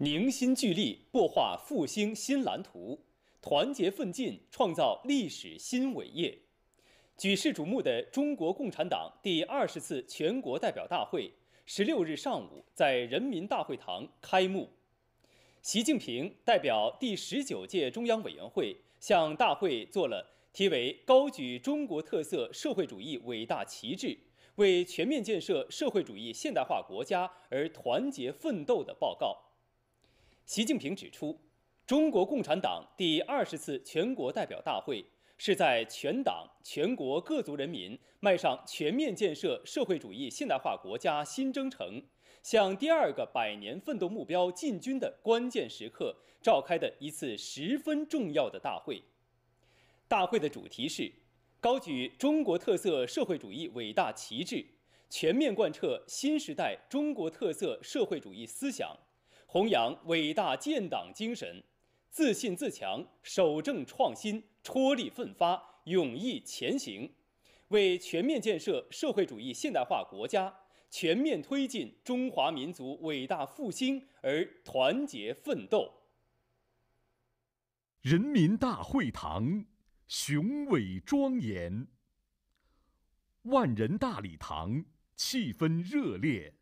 凝心聚力，擘画复兴新蓝图；团结奋进，创造历史新伟业。举世瞩目的中国共产党第二十次全国代表大会，十六日上午在人民大会堂开幕。习近平代表第十九届中央委员会向大会做了题为《高举中国特色社会主义伟大旗帜，为全面建设社会主义现代化国家而团结奋斗》的报告。习近平指出，中国共产党第二十次全国代表大会是在全党全国各族人民迈上全面建设社会主义现代化国家新征程、向第二个百年奋斗目标进军的关键时刻召开的一次十分重要的大会。大会的主题是：高举中国特色社会主义伟大旗帜，全面贯彻新时代中国特色社会主义思想。弘扬伟大建党精神，自信自强、守正创新、踔厉奋发、勇毅前行，为全面建设社会主义现代化国家、全面推进中华民族伟大复兴而团结奋斗。人民大会堂雄伟庄严，万人大礼堂气氛热烈。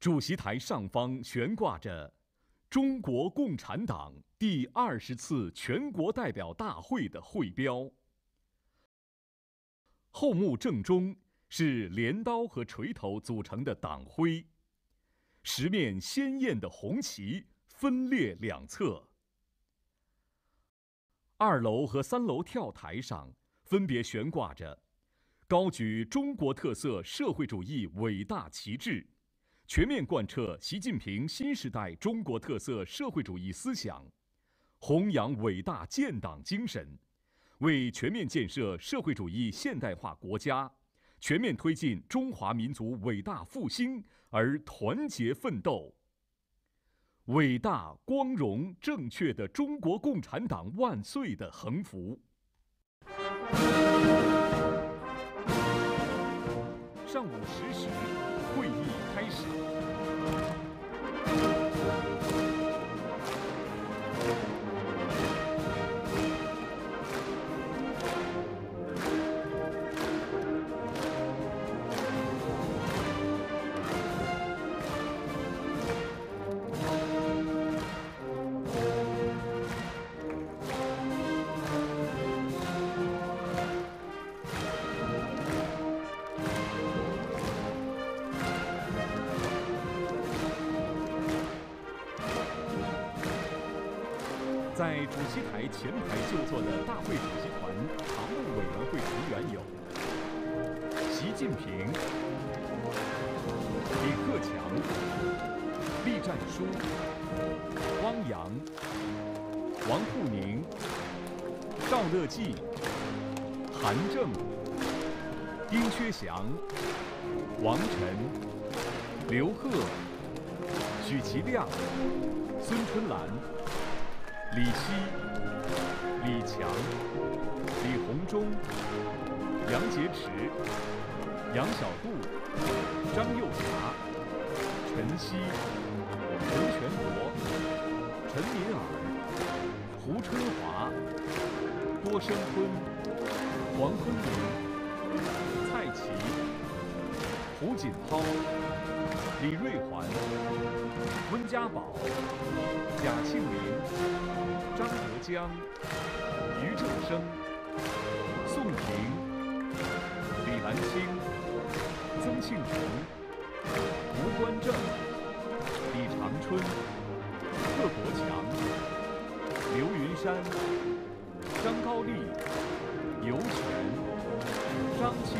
主席台上方悬挂着中国共产党第二十次全国代表大会的会标。后幕正中是镰刀和锤头组成的党徽，十面鲜艳的红旗分列两侧。二楼和三楼跳台上分别悬挂着“高举中国特色社会主义伟大旗帜”。全面贯彻习近平新时代中国特色社会主义思想，弘扬伟大建党精神，为全面建设社会主义现代化国家、全面推进中华民族伟大复兴而团结奋斗。伟大光荣正确的中国共产党万岁的横幅。上午十时，会议开始。在主席台前排就座的大会主席团常务委员会成员有：习近平、李克强、栗战书、汪洋、王沪宁、赵乐际、韩正、丁薛祥、王晨、刘鹤、许其亮、孙春兰。李希、李强、李鸿忠、杨洁篪、杨小渡、张又侠、陈曦、陈全国、陈敏尔、胡春华、郭声琨、黄坤明、蔡奇。胡锦涛、李瑞环、温家宝、贾庆林、张德江、俞正声、宋平、李兰清、曾庆红、吴官正、李长春、贺国强、刘云山、张高丽、尤权、张庆。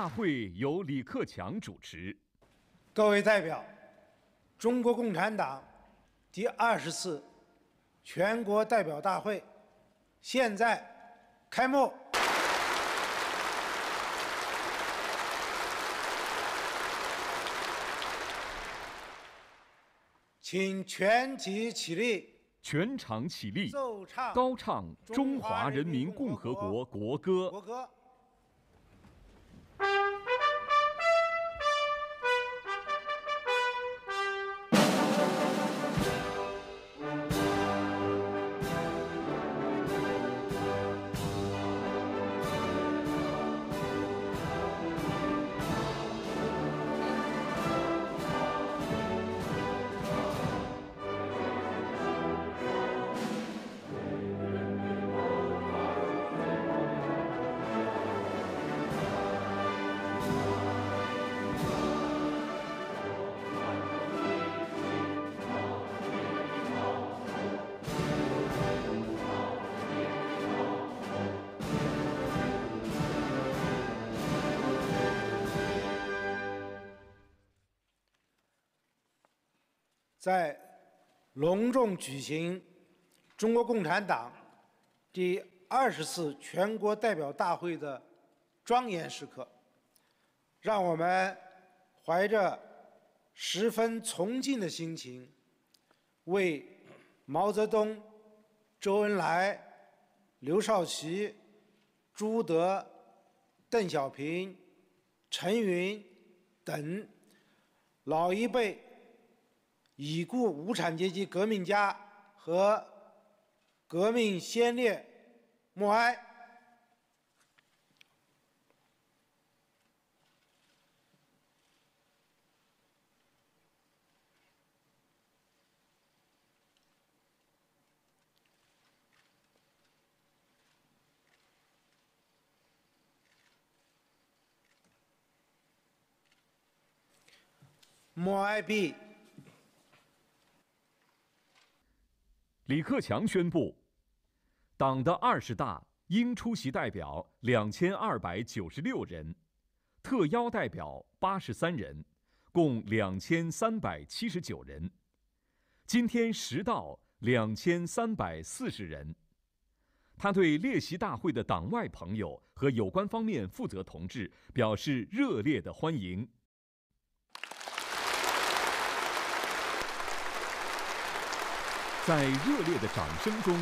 大会由李克强主持。各位代表，中国共产党第二十次全国代表大会现在开幕。请全体起立。全场起立。高唱中华人民共和国国歌。国歌。在隆重举行中国共产党第二十次全国代表大会的庄严时刻，让我们怀着十分崇敬的心情，为毛泽东、周恩来、刘少奇、朱德、邓小平、陈云等老一辈。已故无产阶级革命家和革命先烈默哀，默哀毕。李克强宣布，党的二十大应出席代表两千二百九十六人，特邀代表八十三人，共两千三百七十九人。今天实到两千三百四十人。他对列席大会的党外朋友和有关方面负责同志表示热烈的欢迎。在热烈的掌声中，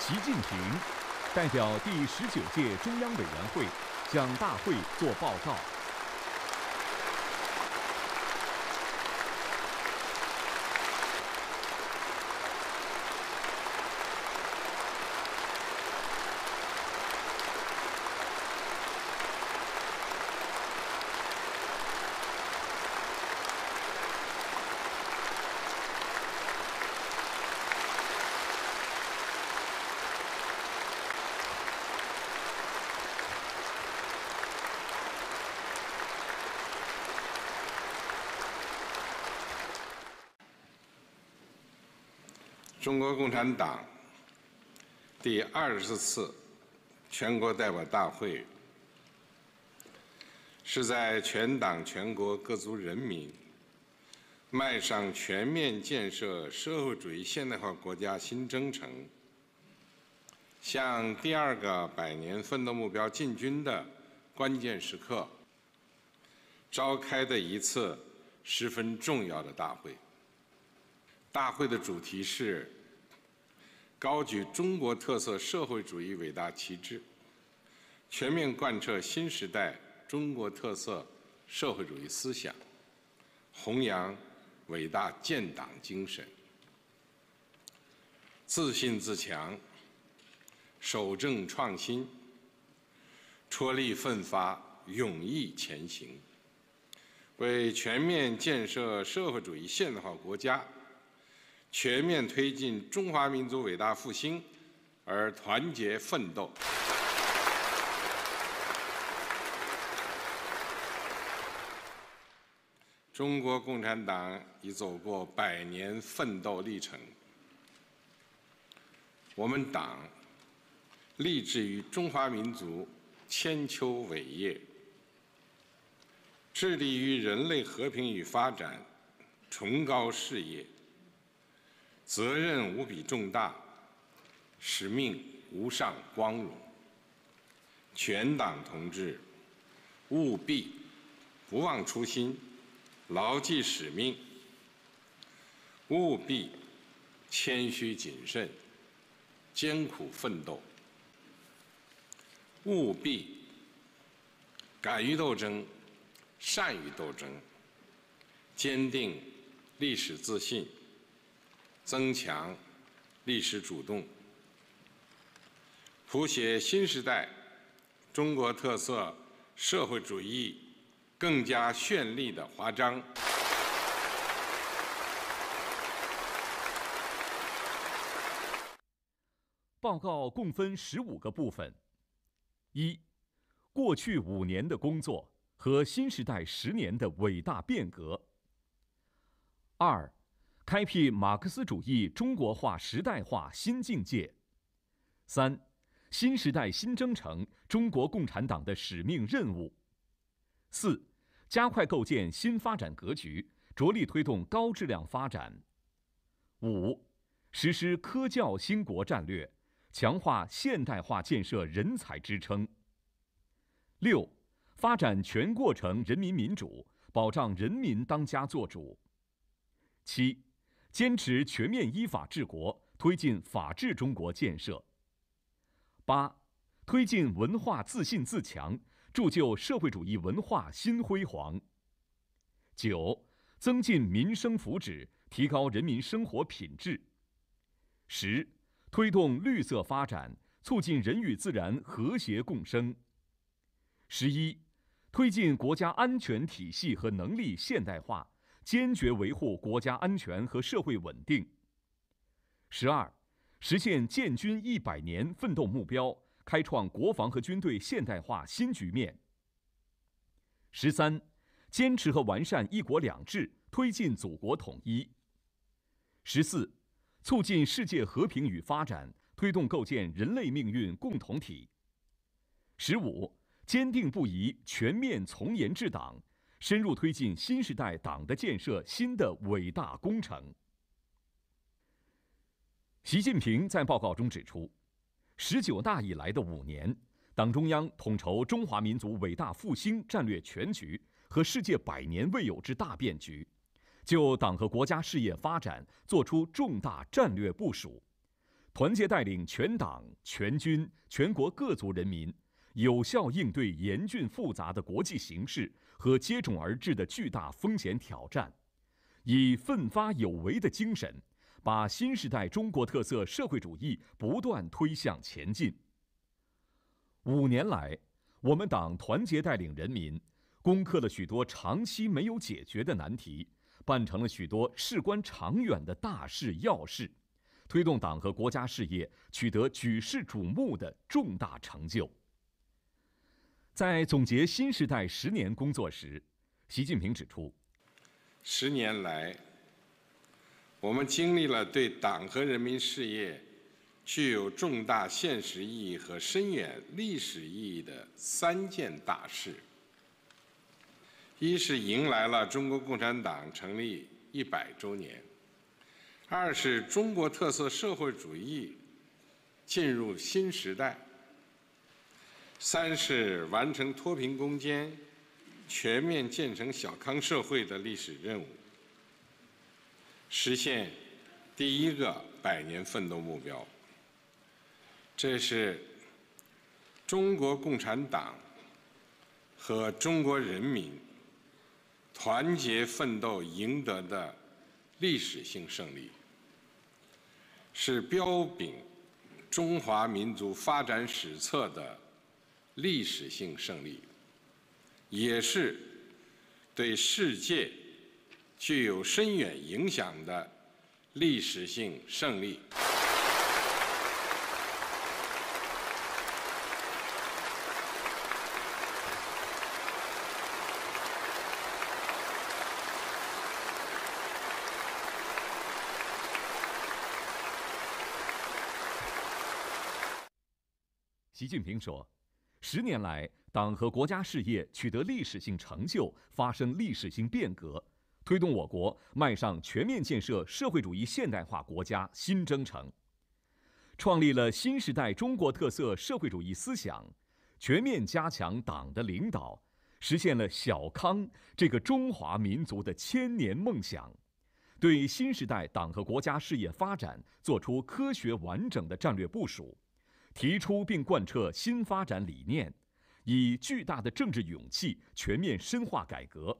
习近平代表第十九届中央委员会向大会作报告。中国共产党第二十次全国代表大会是在全党全国各族人民迈上全面建设社会主义现代化国家新征程、向第二个百年奋斗目标进军的关键时刻召开的一次十分重要的大会。大会的主题是：高举中国特色社会主义伟大旗帜，全面贯彻新时代中国特色社会主义思想，弘扬伟大建党精神，自信自强，守正创新，踔厉奋发，勇毅前行，为全面建设社会主义现代化国家。全面推进中华民族伟大复兴而团结奋斗。中国共产党已走过百年奋斗历程。我们党立志于中华民族千秋伟业，致力于人类和平与发展崇高事业。责任无比重大，使命无上光荣。全党同志务必不忘初心，牢记使命，务必谦虚谨慎，艰苦奋斗，务必敢于斗争，善于斗争，坚定历史自信。增强历史主动，谱写新时代中国特色社会主义更加绚丽的华章。报告共分十五个部分：一、过去五年的工作和新时代十年的伟大变革；二、开辟马克思主义中国化时代化新境界。三，新时代新征程，中国共产党的使命任务。四，加快构建新发展格局，着力推动高质量发展。五，实施科教兴国战略，强化现代化建设人才支撑。六，发展全过程人民民主，保障人民当家作主。七。坚持全面依法治国，推进法治中国建设。八、推进文化自信自强，铸就社会主义文化新辉煌。九、增进民生福祉，提高人民生活品质。十、推动绿色发展，促进人与自然和谐共生。十一、推进国家安全体系和能力现代化。坚决维护国家安全和社会稳定。十二，实现建军一百年奋斗目标，开创国防和军队现代化新局面。十三，坚持和完善“一国两制”，推进祖国统一。十四，促进世界和平与发展，推动构建人类命运共同体。十五，坚定不移全面从严治党。深入推进新时代党的建设新的伟大工程。习近平在报告中指出，十九大以来的五年，党中央统筹中华民族伟大复兴战略全局和世界百年未有之大变局，就党和国家事业发展作出重大战略部署，团结带领全党全军全国各族人民，有效应对严峻复杂的国际形势。和接踵而至的巨大风险挑战，以奋发有为的精神，把新时代中国特色社会主义不断推向前进。五年来，我们党团结带领人民，攻克了许多长期没有解决的难题，办成了许多事关长远的大事要事，推动党和国家事业取得举世瞩目的重大成就。在总结新时代十年工作时，习近平指出：“十年来，我们经历了对党和人民事业具有重大现实意义和深远历史意义的三件大事。一是迎来了中国共产党成立一百周年；二是中国特色社会主义进入新时代。”三是完成脱贫攻坚、全面建成小康社会的历史任务，实现第一个百年奋斗目标。这是中国共产党和中国人民团结奋斗赢得的历史性胜利，是标炳中华民族发展史册的。历史性胜利，也是对世界具有深远影响的历史性胜利。习近平说。十年来，党和国家事业取得历史性成就，发生历史性变革，推动我国迈上全面建设社会主义现代化国家新征程，创立了新时代中国特色社会主义思想，全面加强党的领导，实现了小康这个中华民族的千年梦想，对新时代党和国家事业发展作出科学完整的战略部署。提出并贯彻新发展理念，以巨大的政治勇气全面深化改革，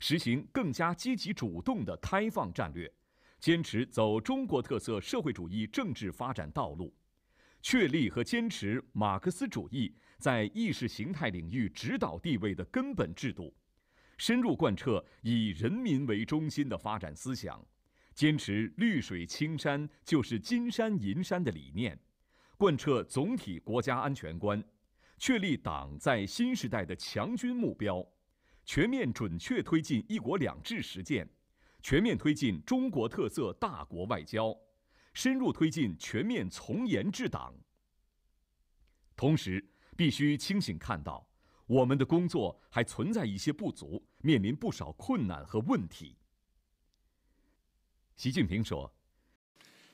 实行更加积极主动的开放战略，坚持走中国特色社会主义政治发展道路，确立和坚持马克思主义在意识形态领域指导地位的根本制度，深入贯彻以人民为中心的发展思想，坚持绿水青山就是金山银山的理念。贯彻总体国家安全观，确立党在新时代的强军目标，全面准确推进“一国两制”实践，全面推进中国特色大国外交，深入推进全面从严治党。同时，必须清醒看到，我们的工作还存在一些不足，面临不少困难和问题。习近平说：“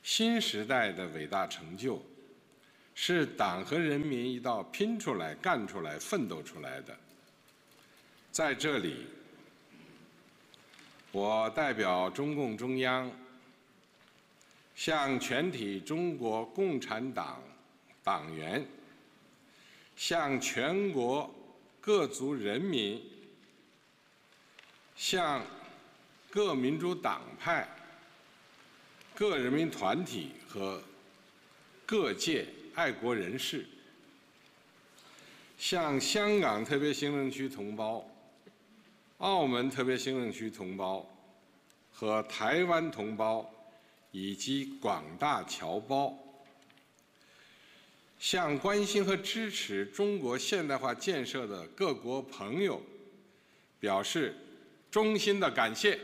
新时代的伟大成就。”是党和人民一道拼出来、干出来、奋斗出来的。在这里，我代表中共中央，向全体中国共产党党员，向全国各族人民，向各民主党派、各人民团体和各界。爱国人士，向香港特别行政区同胞、澳门特别行政区同胞和台湾同胞，以及广大侨胞，向关心和支持中国现代化建设的各国朋友，表示衷心的感谢。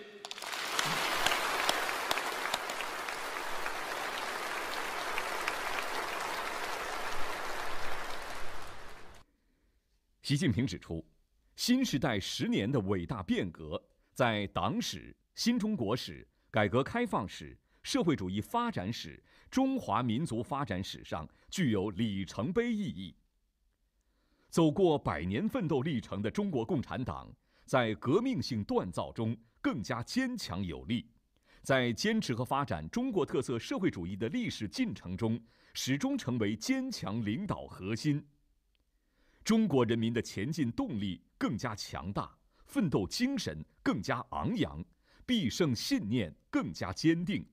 习近平指出，新时代十年的伟大变革，在党史、新中国史、改革开放史、社会主义发展史、中华民族发展史上具有里程碑意义。走过百年奋斗历程的中国共产党，在革命性锻造中更加坚强有力，在坚持和发展中国特色社会主义的历史进程中，始终成为坚强领导核心。中国人民的前进动力更加强大，奋斗精神更加昂扬，必胜信念更加坚定。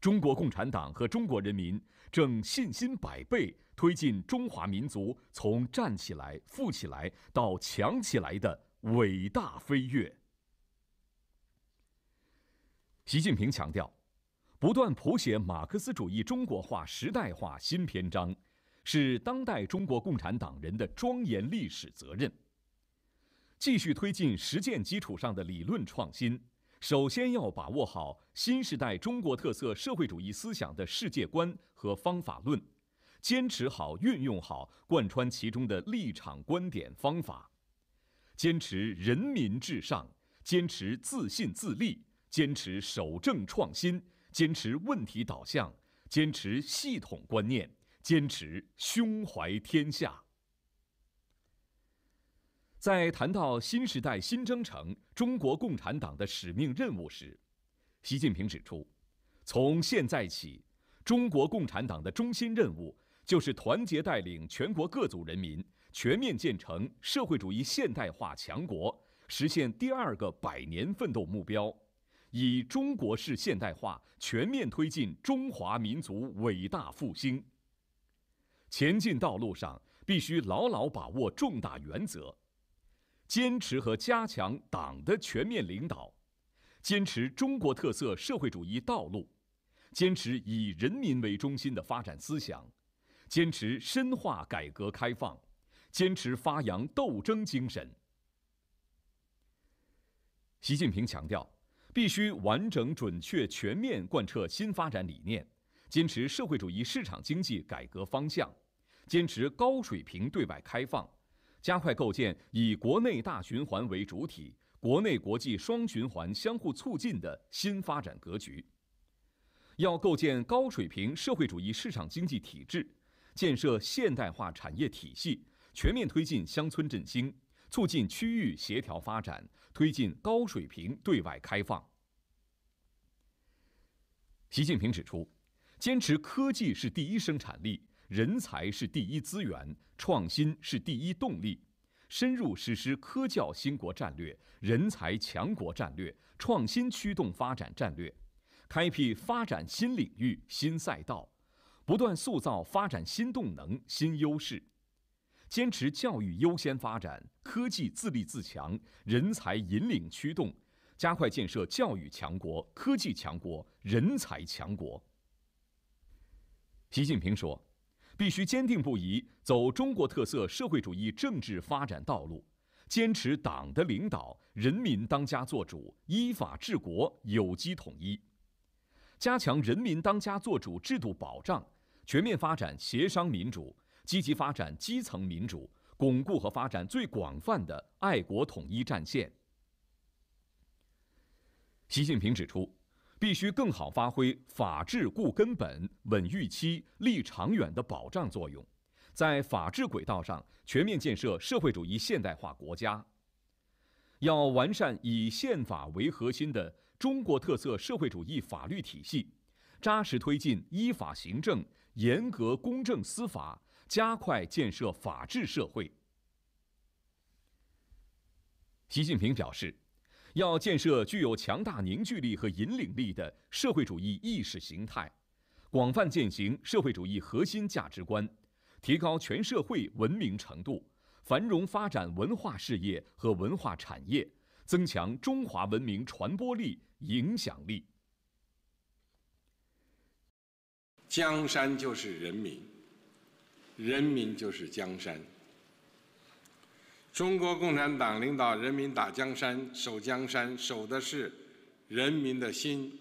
中国共产党和中国人民正信心百倍推进中华民族从站起来、富起来到强起来的伟大飞跃。习近平强调，不断谱写马克思主义中国化时代化新篇章。是当代中国共产党人的庄严历史责任。继续推进实践基础上的理论创新，首先要把握好新时代中国特色社会主义思想的世界观和方法论，坚持好、运用好贯穿其中的立场观点方法，坚持人民至上，坚持自信自立，坚持守正创新，坚持问题导向，坚持系统观念。坚持胸怀天下。在谈到新时代新征程中国共产党的使命任务时，习近平指出，从现在起，中国共产党的中心任务就是团结带领全国各族人民全面建成社会主义现代化强国，实现第二个百年奋斗目标，以中国式现代化全面推进中华民族伟大复兴。前进道路上必须牢牢把握重大原则，坚持和加强党的全面领导，坚持中国特色社会主义道路，坚持以人民为中心的发展思想，坚持深化改革开放，坚持发扬斗争精神。习近平强调，必须完整、准确、全面贯彻新发展理念。坚持社会主义市场经济改革方向，坚持高水平对外开放，加快构建以国内大循环为主体、国内国际双循环相互促进的新发展格局。要构建高水平社会主义市场经济体制，建设现代化产业体系，全面推进乡村振兴，促进区域协调发展，推进高水平对外开放。习近平指出。坚持科技是第一生产力，人才是第一资源，创新是第一动力，深入实施科教兴国战略、人才强国战略、创新驱动发展战略，开辟发展新领域新赛道，不断塑造发展新动能新优势。坚持教育优先发展、科技自立自强、人才引领驱动，加快建设教育强国、科技强国、人才强国。习近平说：“必须坚定不移走中国特色社会主义政治发展道路，坚持党的领导、人民当家作主、依法治国有机统一，加强人民当家作主制度保障，全面发展协商民主，积极发展基层民主，巩固和发展最广泛的爱国统一战线。”习近平指出。必须更好发挥法治固根本、稳预期、立长远的保障作用，在法治轨道上全面建设社会主义现代化国家。要完善以宪法为核心的中国特色社会主义法律体系，扎实推进依法行政、严格公正司法，加快建设法治社会。习近平表示。要建设具有强大凝聚力和引领力的社会主义意识形态，广泛践行社会主义核心价值观，提高全社会文明程度，繁荣发展文化事业和文化产业，增强中华文明传播力影响力。江山就是人民，人民就是江山。中国共产党领导人民打江山、守江山，守的是人民的心。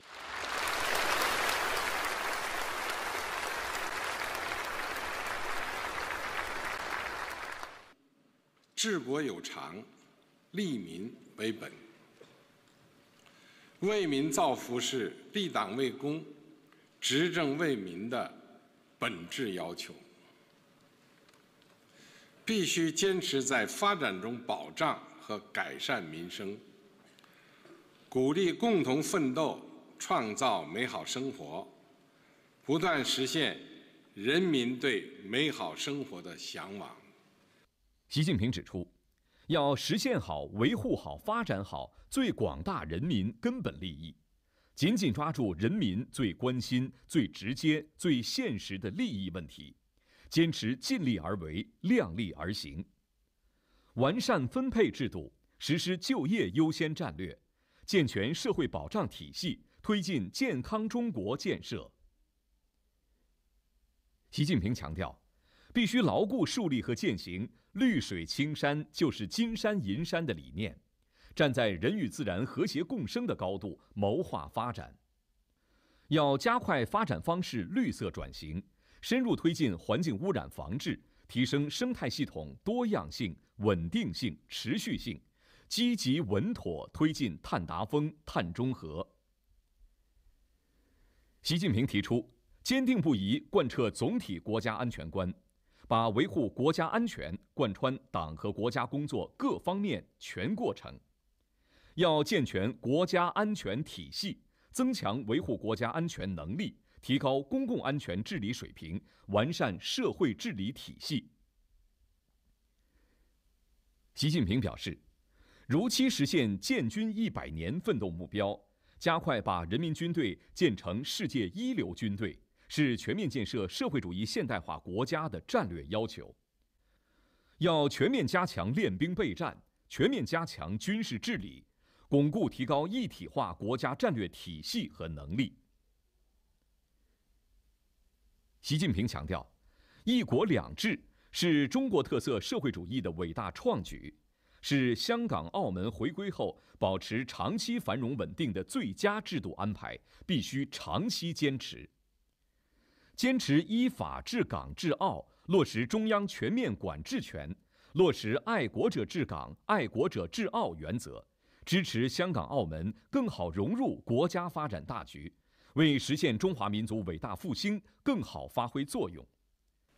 治国有常，利民为本。为民造福是立党为公、执政为民的本质要求。必须坚持在发展中保障和改善民生，鼓励共同奋斗，创造美好生活，不断实现人民对美好生活的向往。习近平指出，要实现好、维护好、发展好最广大人民根本利益，紧紧抓住人民最关心、最直接、最现实的利益问题。坚持尽力而为、量力而行，完善分配制度，实施就业优先战略，健全社会保障体系，推进健康中国建设。习近平强调，必须牢固树立和践行“绿水青山就是金山银山”的理念，站在人与自然和谐共生的高度谋划发展。要加快发展方式绿色转型。深入推进环境污染防治，提升生态系统多样性、稳定性、持续性，积极稳妥推进碳达峰、碳中和。习近平提出，坚定不移贯彻总体国家安全观，把维护国家安全贯穿党和国家工作各方面全过程，要健全国家安全体系，增强维护国家安全能力。提高公共安全治理水平，完善社会治理体系。习近平表示，如期实现建军一百年奋斗目标，加快把人民军队建成世界一流军队，是全面建设社会主义现代化国家的战略要求。要全面加强练兵备战，全面加强军事治理，巩固提高一体化国家战略体系和能力。习近平强调，一国两制是中国特色社会主义的伟大创举，是香港、澳门回归后保持长期繁荣稳定的最佳制度安排，必须长期坚持。坚持依法治港治澳，落实中央全面管治权，落实爱国者治港、爱国者治澳原则，支持香港、澳门更好融入国家发展大局。为实现中华民族伟大复兴更好发挥作用，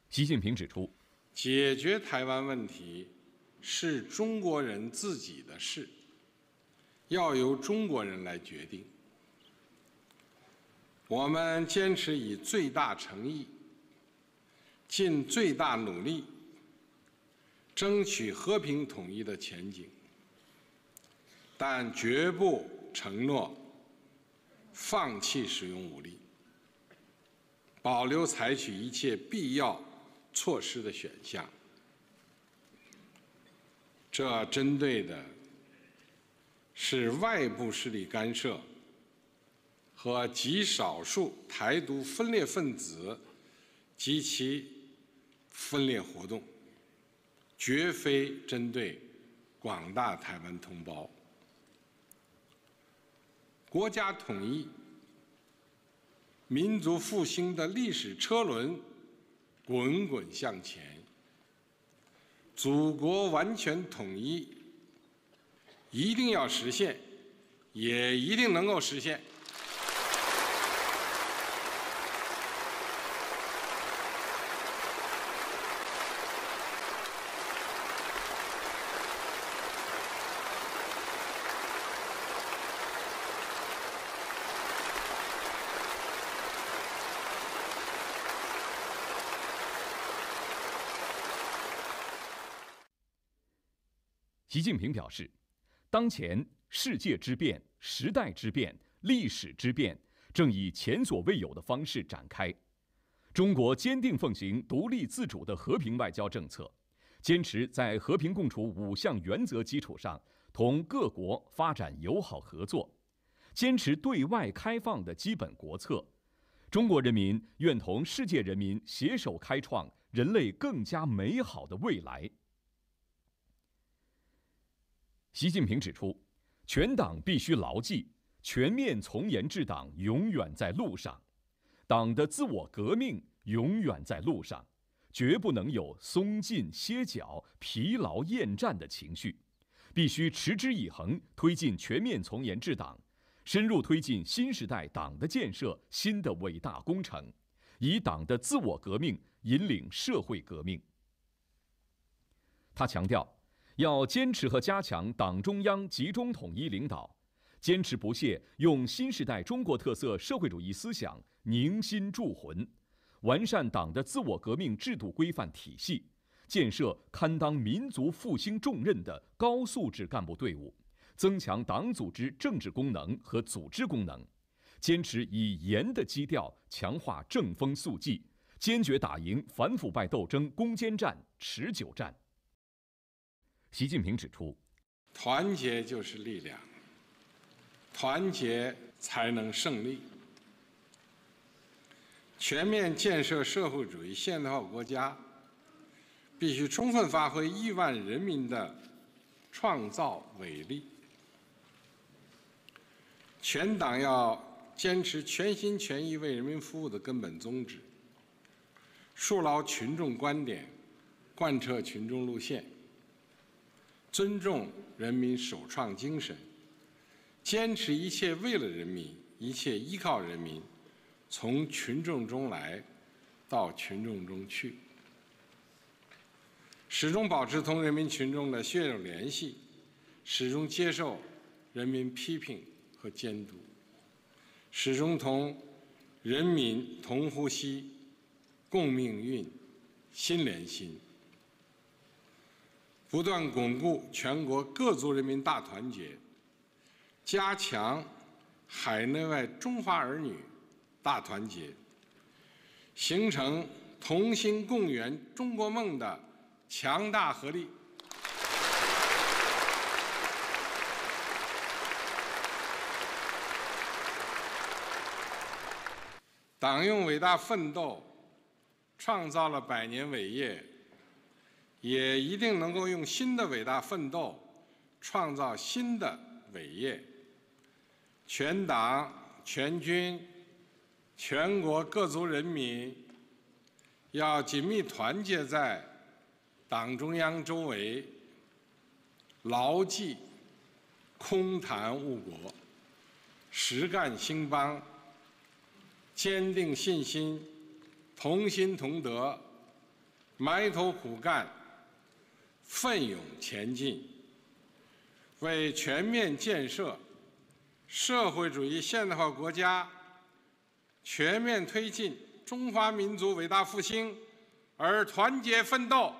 习近平指出：“解决台湾问题，是中国人自己的事，要由中国人来决定。我们坚持以最大诚意、尽最大努力，争取和平统一的前景，但绝不承诺。”放弃使用武力，保留采取一切必要措施的选项。这针对的是外部势力干涉和极少数台独分裂分子及其分裂活动，绝非针对广大台湾同胞。国家统一、民族复兴的历史车轮滚滚向前，祖国完全统一一定要实现，也一定能够实现。习近平表示，当前世界之变、时代之变、历史之变，正以前所未有的方式展开。中国坚定奉行独立自主的和平外交政策，坚持在和平共处五项原则基础上同各国发展友好合作，坚持对外开放的基本国策。中国人民愿同世界人民携手开创人类更加美好的未来。习近平指出，全党必须牢记，全面从严治党永远在路上，党的自我革命永远在路上，绝不能有松劲歇脚、疲劳厌战的情绪，必须持之以恒推进全面从严治党，深入推进新时代党的建设新的伟大工程，以党的自我革命引领社会革命。他强调。要坚持和加强党中央集中统一领导，坚持不懈用新时代中国特色社会主义思想凝心铸魂，完善党的自我革命制度规范体系，建设堪当民族复兴重任的高素质干部队伍，增强党组织政治功能和组织功能，坚持以严的基调强化正风肃纪，坚决打赢反腐败斗争攻坚战、持久战。习近平指出：“团结就是力量，团结才能胜利。全面建设社会主义现代化国家，必须充分发挥亿万人民的创造伟力。全党要坚持全心全意为人民服务的根本宗旨，树牢群众观点，贯彻群众路线。”尊重人民首创精神，坚持一切为了人民，一切依靠人民，从群众中来，到群众中去，始终保持同人民群众的血肉联系，始终接受人民批评和监督，始终同人民同呼吸、共命运、心连心。不断巩固全国各族人民大团结，加强海内外中华儿女大团结，形成同心共圆中国梦的强大合力。党用伟大奋斗创造了百年伟业。也一定能够用新的伟大奋斗创造新的伟业。全党、全军、全国各族人民要紧密团结在党中央周围，牢记“空谈误国，实干兴邦”，坚定信心，同心同德，埋头苦干。奋勇前进，为全面建设社会主义现代化国家，全面推进中华民族伟大复兴而团结奋斗。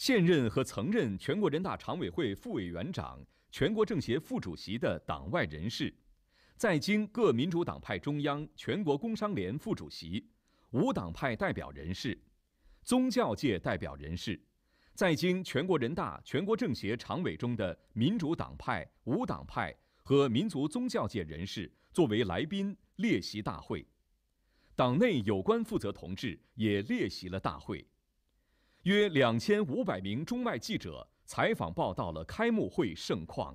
现任和曾任全国人大常委会副委员长、全国政协副主席的党外人士，在京各民主党派中央、全国工商联副主席、无党派代表人士、宗教界代表人士，在京全国人大、全国政协常委中的民主党派、无党派和民族宗教界人士作为来宾列席大会，党内有关负责同志也列席了大会。约两千五百名中外记者采访报道了开幕会盛况。